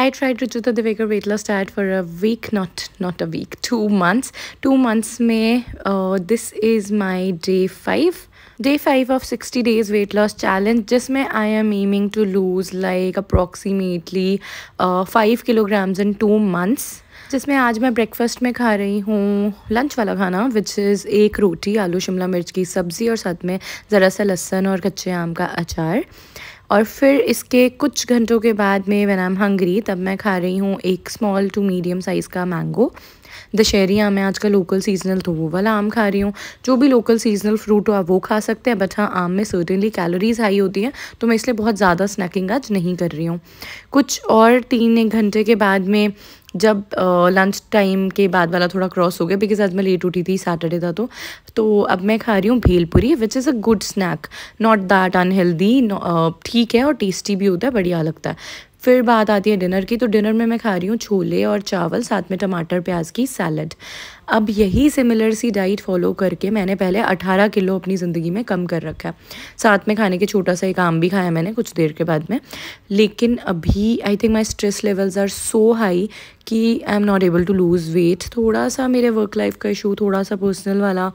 I tried Richuta Devekar weight loss diet for a week, not not a week, two months. Two months में uh, this is my day five. Day five of sixty days weight loss challenge जिसमें I am aiming to lose like approximately five kilograms in two months जिसमें आज मैं breakfast में खा रही हूँ lunch वाला खाना विच इज़ एक रोटी आलू शिमला मिर्च की सब्ज़ी और साथ में ज़रा सा लहसन और कच्चे आम का अचार और फिर इसके कुछ घंटों के बाद में वन आई एम हंगरी तब मैं खा रही हूँ एक स्मॉल टू मीडियम साइज़ का मैंगो दशहरी आम है आज का लोकल सीजनल तो वो वाला आम खा रही हूँ जो भी लोकल सीजनल फ्रूट हो आप वो खा सकते हैं बट हाँ आम में सर्टेनली कैलोरीज हाई होती हैं तो मैं इसलिए बहुत ज़्यादा स्नैकिंग आज नहीं कर रही हूँ कुछ और तीन एक घंटे के बाद में जब लंच टाइम के बाद वाला थोड़ा क्रॉस हो गया बिकॉज आज मैं लेट उठी थी सैटरडे था तो तो अब मैं खा रही हूँ bhelpuri which is a good snack not that unhealthy ठीक है और टेस्टी भी होता है बढ़िया लगता है फिर बात आती है डिनर की तो डिनर में मैं खा रही हूँ छोले और चावल साथ में टमाटर प्याज की सैलड अब यही सिमिलर सी डाइट फॉलो करके मैंने पहले 18 किलो अपनी ज़िंदगी में कम कर रखा है साथ में खाने के छोटा सा एक आम भी खाया मैंने कुछ देर के बाद में लेकिन अभी I think my stress levels are so high कि I am not able to lose weight थोड़ा सा मेरे वर्क लाइफ का इशू थोड़ा सा पर्सनल वाला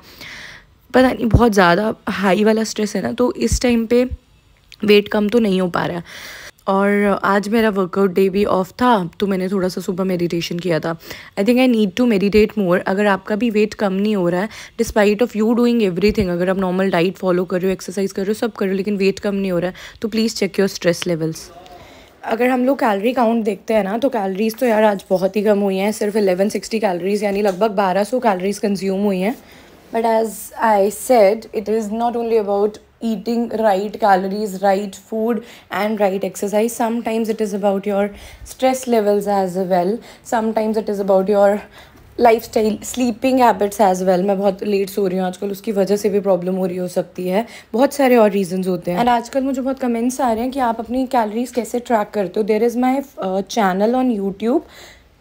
पता नहीं बहुत ज़्यादा हाई वाला स्ट्रेस है ना तो इस टाइम पे वेट कम तो नहीं हो पा रहा है और आज मेरा वर्कआउट डे भी ऑफ था तो मैंने थोड़ा सा सुबह मेडिटेशन किया था I think I need to meditate more अगर आपका भी वेट कम नहीं हो रहा है despite of you doing everything अगर आप नॉर्मल डाइट फॉलो कर रहे हो एक्सरसाइज कर रहे हो सब कर रहे हो लेकिन वेट कम नहीं हो रहा है तो please check your stress levels अगर हम लोग कैलरी काउंट देखते हैं ना तो कैलोरीज़ तो यार आज बहुत ही कम हुई हैं सिर्फ 1160 कैलरीज यानी लगभग 1200 कैलरीज कंज्यूम हुई हैं but as I said it is not only about eating right calories right food and right exercise sometimes it is about your stress levels as well sometimes it is about your lifestyle sleeping habits as well मैं बहुत late सो रही हूँ आजकल उसकी वजह से भी problem हो रही हो सकती है बहुत सारे और रीजंस होते हैं एंड आजकल मुझे बहुत कमेंट्स आ रहे हैं कि आप अपनी कैलोरीज कैसे ट्रैक करते हो there is my channel on YouTube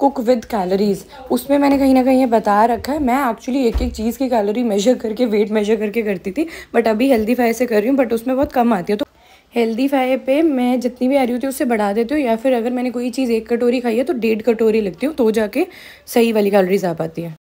cook with calories उसमें मैंने कहीं ना कहीं ये बता रखा है मैं एक्चुअली एक एक चीज़ की कैलोरी मेजर करके वेट मेजर करके करती थी बट अभी हेल्दी फाई से कर रही हूँ बट उसमें बहुत कम आती है तो हेल्दी फाई पे मैं जितनी भी आ रही होती हूँ उससे बढ़ा देती हूँ या फिर अगर मैंने कोई चीज़ एक कटोरी खाई है तो डेढ़ कटोरी लगती हूँ तो जाके सही वाली कैलोरीज आ पाती है